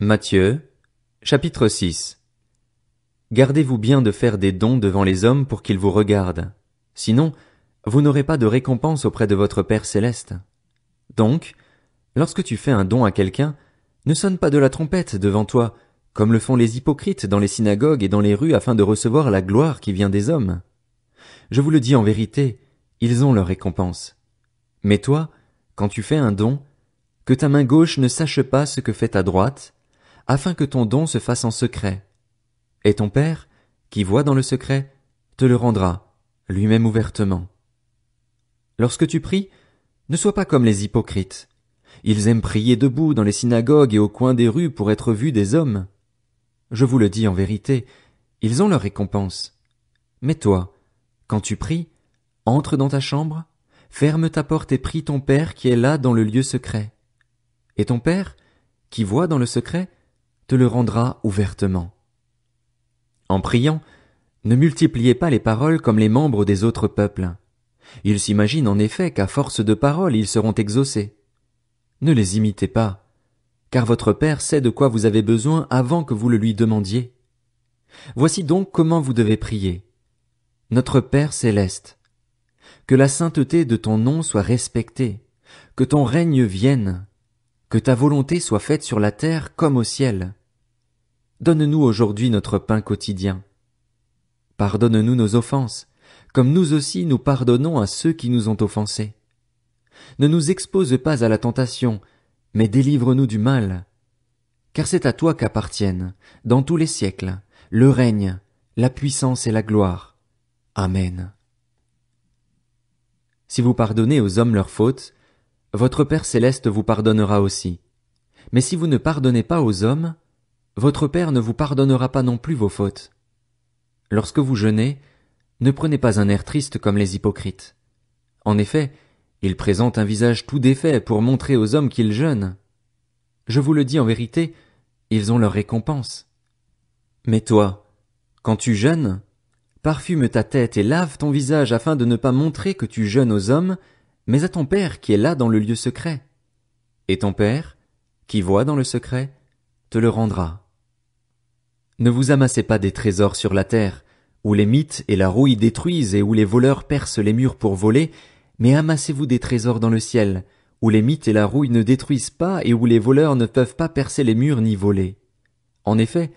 Matthieu, chapitre 6 Gardez-vous bien de faire des dons devant les hommes pour qu'ils vous regardent. Sinon, vous n'aurez pas de récompense auprès de votre Père céleste. Donc, lorsque tu fais un don à quelqu'un, ne sonne pas de la trompette devant toi, comme le font les hypocrites dans les synagogues et dans les rues afin de recevoir la gloire qui vient des hommes. Je vous le dis en vérité, ils ont leur récompense. Mais toi, quand tu fais un don, que ta main gauche ne sache pas ce que fait ta droite, afin que ton don se fasse en secret. Et ton Père, qui voit dans le secret, te le rendra, lui-même ouvertement. Lorsque tu pries, ne sois pas comme les hypocrites. Ils aiment prier debout dans les synagogues et au coin des rues pour être vus des hommes. Je vous le dis en vérité, ils ont leur récompense. Mais toi, quand tu pries, entre dans ta chambre, ferme ta porte et prie ton Père qui est là dans le lieu secret. Et ton Père, qui voit dans le secret, te le rendra ouvertement. En priant, ne multipliez pas les paroles comme les membres des autres peuples. Ils s'imaginent en effet qu'à force de paroles ils seront exaucés. Ne les imitez pas, car votre Père sait de quoi vous avez besoin avant que vous le lui demandiez. Voici donc comment vous devez prier. Notre Père céleste, que la sainteté de ton nom soit respectée, que ton règne vienne, que ta volonté soit faite sur la terre comme au ciel. Donne-nous aujourd'hui notre pain quotidien. Pardonne-nous nos offenses, comme nous aussi nous pardonnons à ceux qui nous ont offensés. Ne nous expose pas à la tentation, mais délivre-nous du mal. Car c'est à toi qu'appartiennent, dans tous les siècles, le règne, la puissance et la gloire. Amen. Si vous pardonnez aux hommes leurs fautes, votre Père céleste vous pardonnera aussi. Mais si vous ne pardonnez pas aux hommes, votre Père ne vous pardonnera pas non plus vos fautes. Lorsque vous jeûnez, ne prenez pas un air triste comme les hypocrites. En effet, ils présentent un visage tout défait pour montrer aux hommes qu'ils jeûnent. Je vous le dis en vérité, ils ont leur récompense. Mais toi, quand tu jeûnes, parfume ta tête et lave ton visage afin de ne pas montrer que tu jeûnes aux hommes, mais à ton Père qui est là dans le lieu secret. Et ton Père, qui voit dans le secret, te le rendra. Ne vous amassez pas des trésors sur la terre, où les mythes et la rouille détruisent et où les voleurs percent les murs pour voler, mais amassez-vous des trésors dans le ciel, où les mythes et la rouille ne détruisent pas et où les voleurs ne peuvent pas percer les murs ni voler. En effet,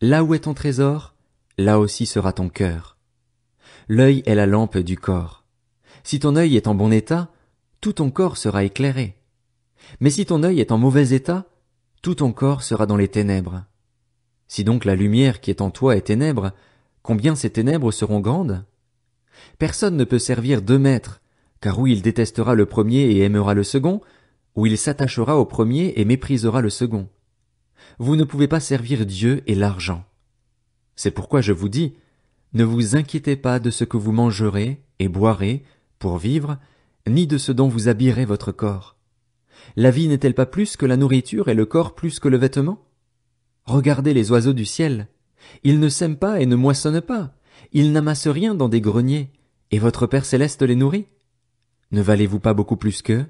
là où est ton trésor, là aussi sera ton cœur. L'œil est la lampe du corps. Si ton œil est en bon état, tout ton corps sera éclairé. Mais si ton œil est en mauvais état, tout ton corps sera dans les ténèbres. Si donc la lumière qui est en toi est ténèbre, combien ces ténèbres seront grandes? Personne ne peut servir deux maîtres, car ou il détestera le premier et aimera le second, ou il s'attachera au premier et méprisera le second. Vous ne pouvez pas servir Dieu et l'argent. C'est pourquoi je vous dis, ne vous inquiétez pas de ce que vous mangerez et boirez pour vivre, ni de ce dont vous habillerez votre corps. La vie n'est-elle pas plus que la nourriture et le corps plus que le vêtement? Regardez les oiseaux du ciel. Ils ne sèment pas et ne moissonnent pas. Ils n'amassent rien dans des greniers. Et votre Père céleste les nourrit. Ne valez-vous pas beaucoup plus qu'eux?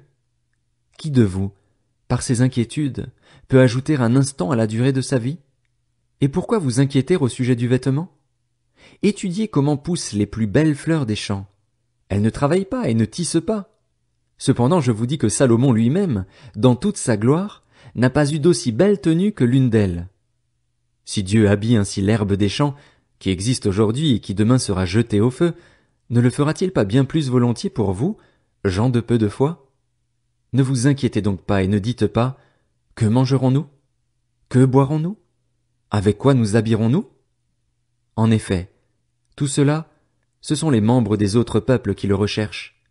Qui de vous, par ses inquiétudes, peut ajouter un instant à la durée de sa vie? Et pourquoi vous inquiéter au sujet du vêtement? Étudiez comment poussent les plus belles fleurs des champs. Elles ne travaillent pas et ne tissent pas. Cependant, je vous dis que Salomon lui-même, dans toute sa gloire, n'a pas eu d'aussi belle tenue que l'une d'elles. Si Dieu habille ainsi l'herbe des champs, qui existe aujourd'hui et qui demain sera jetée au feu, ne le fera-t-il pas bien plus volontiers pour vous, gens de peu de foi? Ne vous inquiétez donc pas et ne dites pas, que mangerons-nous? Que boirons-nous? Avec quoi nous habillerons-nous? En effet, tout cela, ce sont les membres des autres peuples qui le recherchent.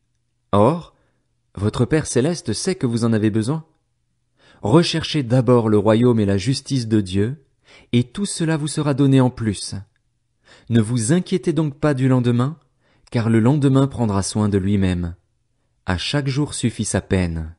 Or, votre Père céleste sait que vous en avez besoin. Recherchez d'abord le royaume et la justice de Dieu, et tout cela vous sera donné en plus. Ne vous inquiétez donc pas du lendemain, car le lendemain prendra soin de lui-même. À chaque jour suffit sa peine.